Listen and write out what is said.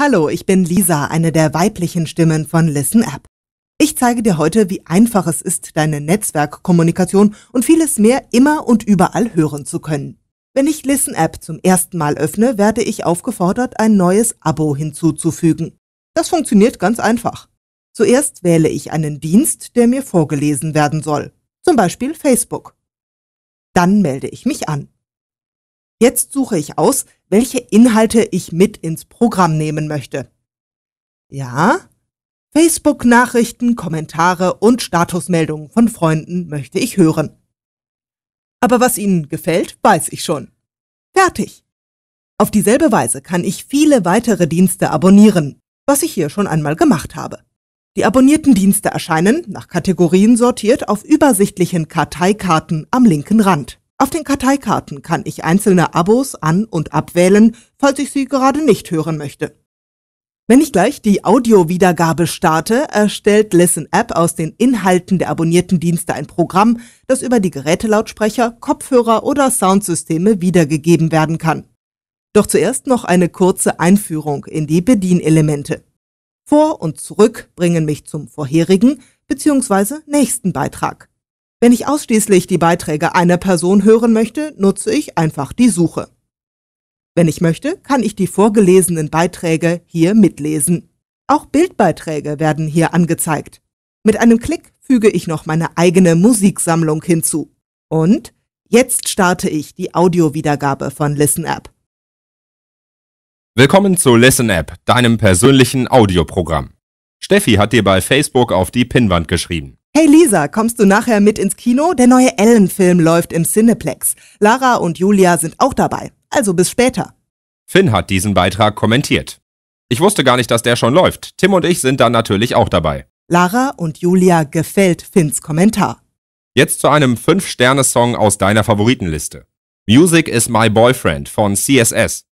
Hallo, ich bin Lisa, eine der weiblichen Stimmen von Listen App. Ich zeige dir heute, wie einfach es ist, deine Netzwerkkommunikation und vieles mehr immer und überall hören zu können. Wenn ich Listen App zum ersten Mal öffne, werde ich aufgefordert, ein neues Abo hinzuzufügen. Das funktioniert ganz einfach. Zuerst wähle ich einen Dienst, der mir vorgelesen werden soll, zum Beispiel Facebook. Dann melde ich mich an. Jetzt suche ich aus, welche Inhalte ich mit ins Programm nehmen möchte. Ja, Facebook-Nachrichten, Kommentare und Statusmeldungen von Freunden möchte ich hören. Aber was Ihnen gefällt, weiß ich schon. Fertig. Auf dieselbe Weise kann ich viele weitere Dienste abonnieren, was ich hier schon einmal gemacht habe. Die abonnierten Dienste erscheinen, nach Kategorien sortiert, auf übersichtlichen Karteikarten am linken Rand. Auf den Karteikarten kann ich einzelne Abos an- und abwählen, falls ich sie gerade nicht hören möchte. Wenn ich gleich die Audio-Wiedergabe starte, erstellt Listen App aus den Inhalten der abonnierten Dienste ein Programm, das über die Gerätelautsprecher, Kopfhörer oder Soundsysteme wiedergegeben werden kann. Doch zuerst noch eine kurze Einführung in die Bedienelemente. Vor und zurück bringen mich zum vorherigen bzw. nächsten Beitrag. Wenn ich ausschließlich die Beiträge einer Person hören möchte, nutze ich einfach die Suche. Wenn ich möchte, kann ich die vorgelesenen Beiträge hier mitlesen. Auch Bildbeiträge werden hier angezeigt. Mit einem Klick füge ich noch meine eigene Musiksammlung hinzu. Und jetzt starte ich die Audiowiedergabe von Listen App. Willkommen zu Listen App, deinem persönlichen Audioprogramm. Steffi hat dir bei Facebook auf die Pinnwand geschrieben. Hey Lisa, kommst du nachher mit ins Kino? Der neue Ellen-Film läuft im Cineplex. Lara und Julia sind auch dabei. Also bis später. Finn hat diesen Beitrag kommentiert. Ich wusste gar nicht, dass der schon läuft. Tim und ich sind dann natürlich auch dabei. Lara und Julia gefällt Finns Kommentar. Jetzt zu einem 5-Sterne-Song aus deiner Favoritenliste. Music is My Boyfriend von CSS.